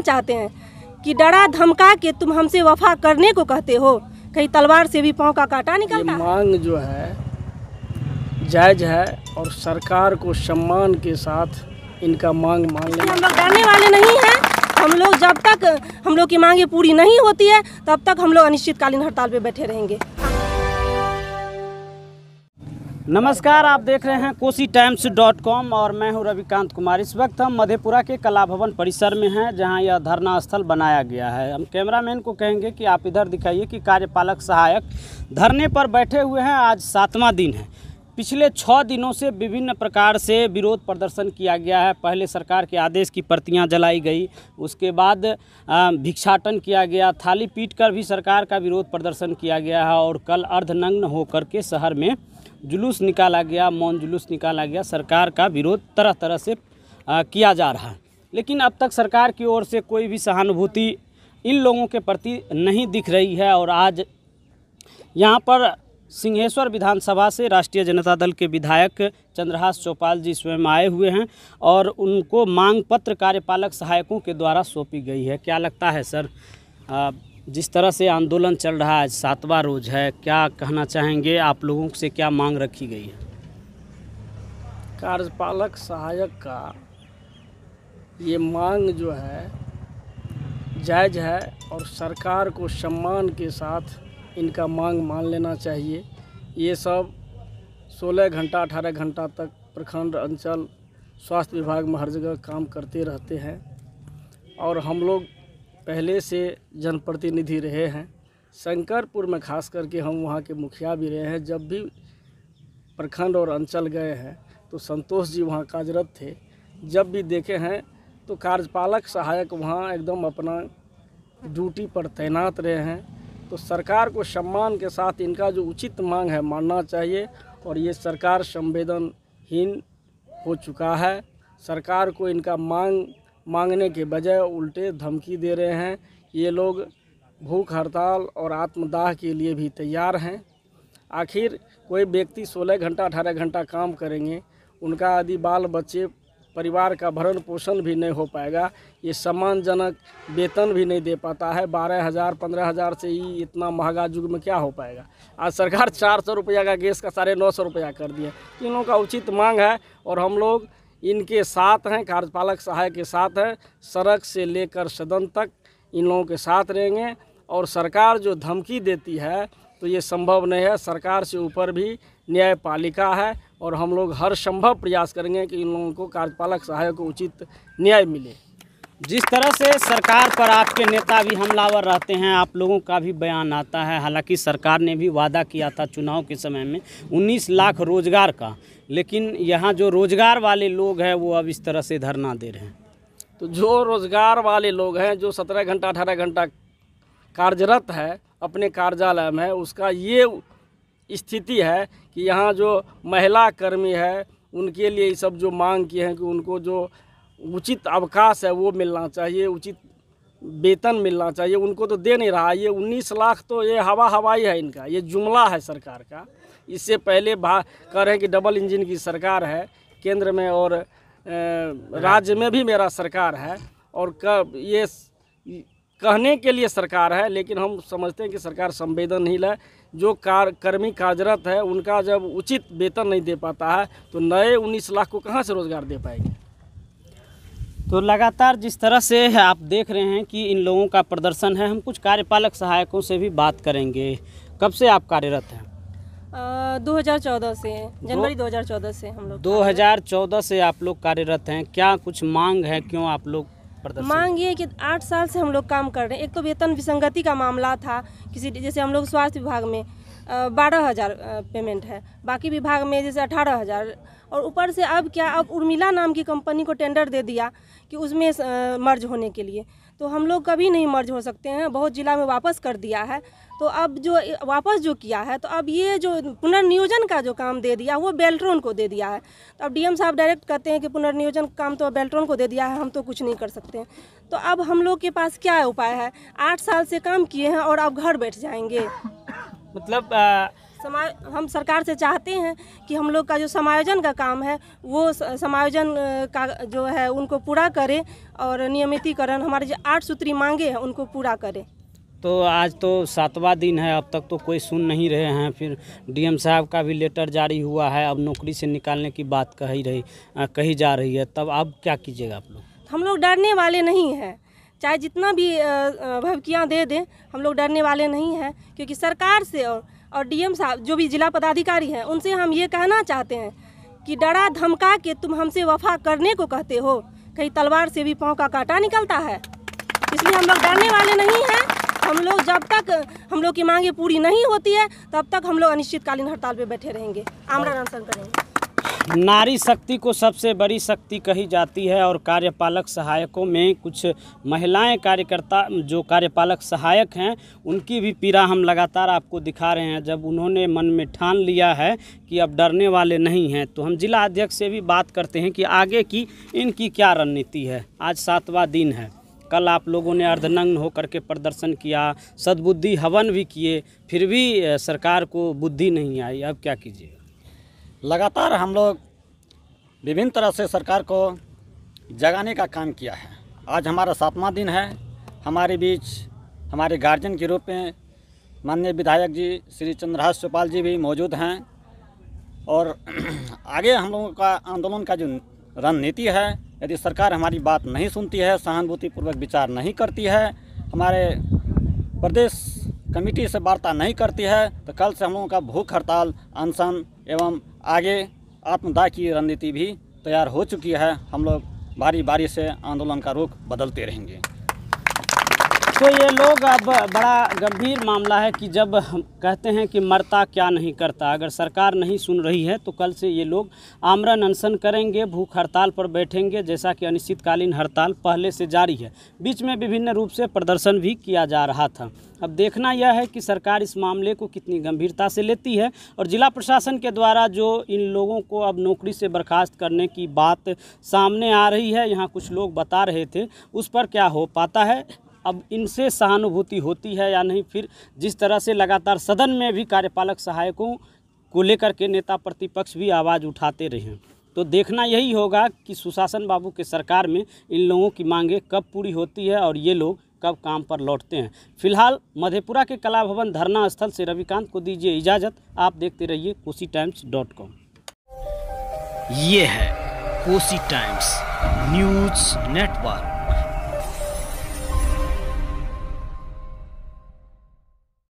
करना चाहते हैं कि डरा धमका के तुम हमसे वफा करने को कहते हो कहीं तलवार से भी पाँव का काटा निकलता मांग जो है जायज है और सरकार को सम्मान के साथ इनका मांग मान हम लोग डरने वाले नहीं हैं हम लोग जब तक हम लोग की मांगे पूरी नहीं होती है तब तक हम लोग अनिश्चितकालीन हड़ताल पे बैठे रहेंगे नमस्कार आप देख रहे हैं कोसी टाइम्स डॉट कॉम और मैं हूं रविकांत कुमार इस वक्त हम मधेपुरा के कला भवन परिसर में हैं जहां यह धरना स्थल बनाया गया है हम कैमरामैन को कहेंगे कि आप इधर दिखाइए कि कार्यपालक सहायक धरने पर बैठे हुए हैं आज सातवां दिन है पिछले छः दिनों से विभिन्न प्रकार से विरोध प्रदर्शन किया गया है पहले सरकार के आदेश की प्रतियां जलाई गई उसके बाद भिक्षाटन किया गया थाली पीट कर भी सरकार का विरोध प्रदर्शन किया गया है और कल अर्धनग्न होकर के शहर में जुलूस निकाला गया मौन जुलूस निकाला गया सरकार का विरोध तरह तरह से आ, किया जा रहा है लेकिन अब तक सरकार की ओर से कोई भी सहानुभूति इन लोगों के प्रति नहीं दिख रही है और आज यहाँ पर सिंहेश्वर विधानसभा से राष्ट्रीय जनता दल के विधायक चंद्रहास चौपाल जी स्वयं आए हुए हैं और उनको मांग पत्र कार्यपालक सहायकों के द्वारा सौंपी गई है क्या लगता है सर आ, जिस तरह से आंदोलन चल रहा है सातवां रोज है क्या कहना चाहेंगे आप लोगों से क्या मांग रखी गई है कार्यपालक सहायक का ये मांग जो है जायज़ है और सरकार को सम्मान के साथ इनका मांग मान लेना चाहिए ये सब 16 घंटा 18 घंटा तक प्रखंड अंचल स्वास्थ्य विभाग में हर जगह काम करते रहते हैं और हम लोग पहले से जनप्रतिनिधि रहे हैं शंकरपुर में खास करके हम वहाँ के मुखिया भी रहे हैं जब भी प्रखंड और अंचल गए हैं तो संतोष जी वहाँ कार्यरत थे जब भी देखे हैं तो कार्यपालक सहायक वहाँ एकदम अपना ड्यूटी पर तैनात रहे हैं तो सरकार को सम्मान के साथ इनका जो उचित मांग है मानना चाहिए और ये सरकार संवेदनहीन हो चुका है सरकार को इनका मांग मांगने के बजाय उल्टे धमकी दे रहे हैं ये लोग भूख हड़ताल और आत्मदाह के लिए भी तैयार हैं आखिर कोई व्यक्ति 16 घंटा 18 घंटा काम करेंगे उनका आदि बाल बच्चे परिवार का भरण पोषण भी नहीं हो पाएगा ये सम्मानजनक वेतन भी नहीं दे पाता है बारह हज़ार पंद्रह हज़ार से ही इतना महंगा युग में क्या हो पाएगा आज सरकार चार सौ रुपया का गैस का साढ़े नौ सौ रुपया कर दिया इन लोगों का उचित मांग है और हम लोग इनके साथ हैं कार्यपालक सहायक के साथ हैं सड़क से लेकर सदन तक इन लोगों के साथ रहेंगे और सरकार जो धमकी देती है तो ये संभव नहीं है सरकार से ऊपर भी न्यायपालिका है और हम लोग हर संभव प्रयास करेंगे कि इन लोगों को कार्यपालक सहायक को उचित न्याय मिले जिस तरह से सरकार पर आपके नेता भी हमलावर रहते हैं आप लोगों का भी बयान आता है हालांकि सरकार ने भी वादा किया था चुनाव के समय में 19 लाख रोजगार का लेकिन यहाँ जो रोज़गार वाले लोग हैं वो अब इस तरह से धरना दे रहे हैं तो जो रोज़गार वाले लोग हैं जो सत्रह घंटा अठारह घंटा कार्यरत है अपने कार्यालय में उसका ये स्थिति है कि यहाँ जो महिला कर्मी है उनके लिए सब जो मांग किए हैं कि उनको जो उचित अवकाश है वो मिलना चाहिए उचित वेतन मिलना चाहिए उनको तो दे नहीं रहा ये उन्नीस लाख तो ये हवा हवाई है इनका ये जुमला है सरकार का इससे पहले भा कह रहे हैं कि डबल इंजन की सरकार है केंद्र में और राज्य में भी मेरा सरकार है और कब ये कहने के लिए सरकार है लेकिन हम समझते हैं कि सरकार नहीं लाए जो कार कर्मी कार्यरत है उनका जब उचित वेतन नहीं दे पाता है तो नए उन्नीस लाख को कहाँ से रोज़गार दे पाएंगे तो लगातार जिस तरह से आप देख रहे हैं कि इन लोगों का प्रदर्शन है हम कुछ कार्यपालक सहायकों से भी बात करेंगे कब से आप कार्यरत हैं 2014 से जनवरी 2014 से हम लोग 2014 से आप लोग कार्यरत हैं क्या कुछ मांग है क्यों आप लोग मांग ये कि आठ साल से हम लोग काम कर रहे हैं एक तो वेतन विसंगति का मामला था किसी जैसे हम लोग स्वास्थ्य विभाग में बारह हज़ार पेमेंट है बाकी विभाग में जैसे अठारह हज़ार और ऊपर से अब क्या अब उर्मिला नाम की कंपनी को टेंडर दे दिया कि उसमें मर्ज होने के लिए तो हम लोग कभी नहीं मर्ज हो सकते हैं बहुत ज़िला में वापस कर दिया है तो अब जो वापस जो किया है तो अब ये जो पुनर्नियोजन का जो काम दे दिया वो बेल्ट्रोन को दे दिया है तो अब डीएम साहब डायरेक्ट कहते हैं कि पुनर्नियोजन का काम तो बेल्ट्रोन को दे दिया है हम तो कुछ नहीं कर सकते तो अब हम लोग के पास क्या उपाय है आठ साल से काम किए हैं और अब घर बैठ जाएंगे मतलब आ... समाज हम सरकार से चाहते हैं कि हम लोग का जो समायोजन का काम है वो समायोजन का जो है उनको पूरा करें और नियमितीकरण हमारे जो आठ सूत्री मांगे हैं उनको पूरा करें तो आज तो सातवां दिन है अब तक तो कोई सुन नहीं रहे हैं फिर डीएम साहब का भी लेटर जारी हुआ है अब नौकरी से निकालने की बात कही रही कही जा रही है तब अब क्या कीजिएगा आप लोग हम लोग डरने वाले नहीं हैं चाहे जितना भी भवकियाँ दे दें हम लोग डरने वाले नहीं हैं क्योंकि सरकार से और और डीएम साहब जो भी जिला पदाधिकारी हैं उनसे हम ये कहना चाहते हैं कि डरा धमका के तुम हमसे वफा करने को कहते हो कहीं तलवार से भी पाँव का कांटा निकलता है इसलिए हम लोग डरने वाले नहीं हैं हम लोग जब तक हम लोग की मांगे पूरी नहीं होती है तब तक हम लोग अनिश्चितकालीन हड़ताल पे बैठे रहेंगे आमरा अनशन करेंगे नारी शक्ति को सबसे बड़ी शक्ति कही जाती है और कार्यपालक सहायकों में कुछ महिलाएं कार्यकर्ता जो कार्यपालक सहायक हैं उनकी भी पीड़ा हम लगातार आपको दिखा रहे हैं जब उन्होंने मन में ठान लिया है कि अब डरने वाले नहीं हैं तो हम जिला अध्यक्ष से भी बात करते हैं कि आगे की इनकी क्या रणनीति है आज सातवा दिन है कल आप लोगों ने अर्धनग्न होकर के प्रदर्शन किया सद्बुद्धि हवन भी किए फिर भी सरकार को बुद्धि नहीं आई अब क्या कीजिए लगातार हम लोग विभिन्न तरह से सरकार को जगाने का काम किया है आज हमारा सातवां दिन है हमारे बीच हमारे गार्जियन के रूप में माननीय विधायक जी श्री चंद्रहास चौपाल जी भी मौजूद हैं और आगे हम लोगों का आंदोलन का जो रणनीति है यदि सरकार हमारी बात नहीं सुनती है सहानुभूतिपूर्वक विचार नहीं करती है हमारे प्रदेश कमेटी से वार्ता नहीं करती है तो कल से हम लोगों का भूख हड़ताल अनशन एवं आगे आत्मदाह की रणनीति भी तैयार हो चुकी है हम लोग भारी बारी से आंदोलन का रुख बदलते रहेंगे तो ये लोग अब बड़ा गंभीर मामला है कि जब हम कहते हैं कि मरता क्या नहीं करता अगर सरकार नहीं सुन रही है तो कल से ये लोग आमरण अनशन करेंगे भूख हड़ताल पर बैठेंगे जैसा कि अनिश्चितकालीन हड़ताल पहले से जारी है बीच में विभिन्न रूप से प्रदर्शन भी किया जा रहा था अब देखना यह है कि सरकार इस मामले को कितनी गंभीरता से लेती है और जिला प्रशासन के द्वारा जो इन लोगों को अब नौकरी से बर्खास्त करने की बात सामने आ रही है यहाँ कुछ लोग बता रहे थे उस पर क्या हो पाता है अब इनसे सहानुभूति होती है या नहीं फिर जिस तरह से लगातार सदन में भी कार्यपालक सहायकों को लेकर के नेता प्रतिपक्ष भी आवाज़ उठाते रहे तो देखना यही होगा कि सुशासन बाबू के सरकार में इन लोगों की मांगें कब पूरी होती है और ये लोग कब काम पर लौटते हैं फिलहाल मधेपुरा के कला भवन धरना स्थल से रविकांत को दीजिए इजाज़त आप देखते रहिए कोसी टाइम्स डॉट कॉम ये है कोसी टाइम्स न्यूज नेटवर्क